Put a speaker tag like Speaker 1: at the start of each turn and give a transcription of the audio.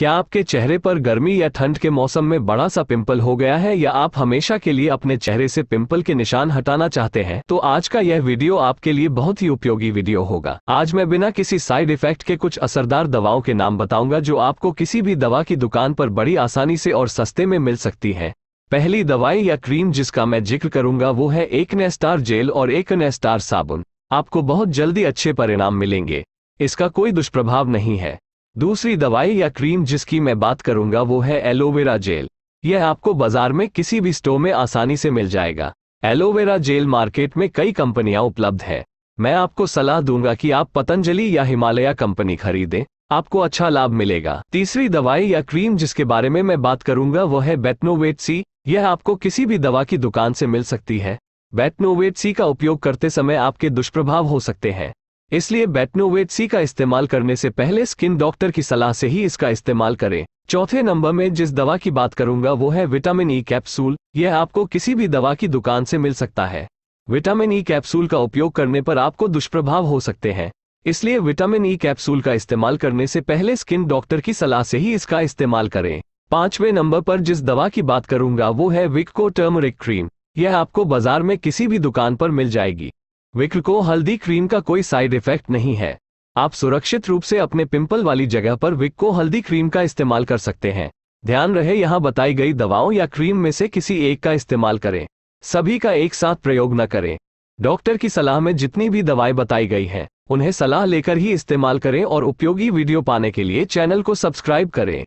Speaker 1: क्या आपके चेहरे पर गर्मी या ठंड के मौसम में बड़ा सा पिंपल हो गया है या आप हमेशा के लिए अपने चेहरे से पिंपल के निशान हटाना चाहते हैं तो आज का यह वीडियो आपके लिए बहुत ही उपयोगी वीडियो होगा आज मैं बिना किसी साइड इफेक्ट के कुछ असरदार दवाओं के नाम बताऊंगा जो आपको किसी भी दवा की दुकान पर बड़ी आसानी से और सस्ते में मिल सकती है पहली दवाई या क्रीम जिसका मैं जिक्र करूंगा वो है एक नेस्टार जेल और एक नेस्टार साबुन आपको बहुत जल्दी अच्छे परिणाम मिलेंगे इसका कोई दुष्प्रभाव नहीं है दूसरी दवाई या क्रीम जिसकी मैं बात करूंगा वो है एलोवेरा जेल यह आपको बाजार में किसी भी स्टोर में आसानी से मिल जाएगा एलोवेरा जेल मार्केट में कई कंपनियां उपलब्ध है मैं आपको सलाह दूंगा कि आप पतंजलि या हिमालय कंपनी खरीदें आपको अच्छा लाभ मिलेगा तीसरी दवाई या क्रीम जिसके बारे में मैं बात करूंगा वह है बेटनोवेट सी यह आपको किसी भी दवा की दुकान से मिल सकती है बेटनोवेट सी का उपयोग करते समय आपके दुष्प्रभाव हो सकते हैं इसलिए बेटनोवेट सी का इस्तेमाल करने से पहले स्किन डॉक्टर की सलाह से ही इसका इस्तेमाल करें चौथे नंबर में जिस दवा की बात करूंगा वो है विटामिन ई e कैप्सूल यह आपको किसी भी दवा की दुकान से मिल सकता है विटामिन ई e कैप्सूल का उपयोग करने पर आपको दुष्प्रभाव हो सकते हैं इसलिए विटामिन ई e कैप्सूल का इस्तेमाल करने से पहले स्किन डॉक्टर की सलाह से ही इसका इस्तेमाल करें पांचवें नंबर पर जिस दवा की बात करूंगा वो है विक्को टर्मरिक क्रीम यह आपको बाजार में किसी भी दुकान पर मिल जाएगी विक्र को हल्दी क्रीम का कोई साइड इफेक्ट नहीं है आप सुरक्षित रूप से अपने पिंपल वाली जगह पर विक को हल्दी क्रीम का इस्तेमाल कर सकते हैं ध्यान रहे यहाँ बताई गई दवाओं या क्रीम में से किसी एक का इस्तेमाल करें सभी का एक साथ प्रयोग न करें डॉक्टर की सलाह में जितनी भी दवाएं बताई गई हैं उन्हें सलाह लेकर ही इस्तेमाल करें और उपयोगी वीडियो पाने के लिए चैनल को सब्सक्राइब करें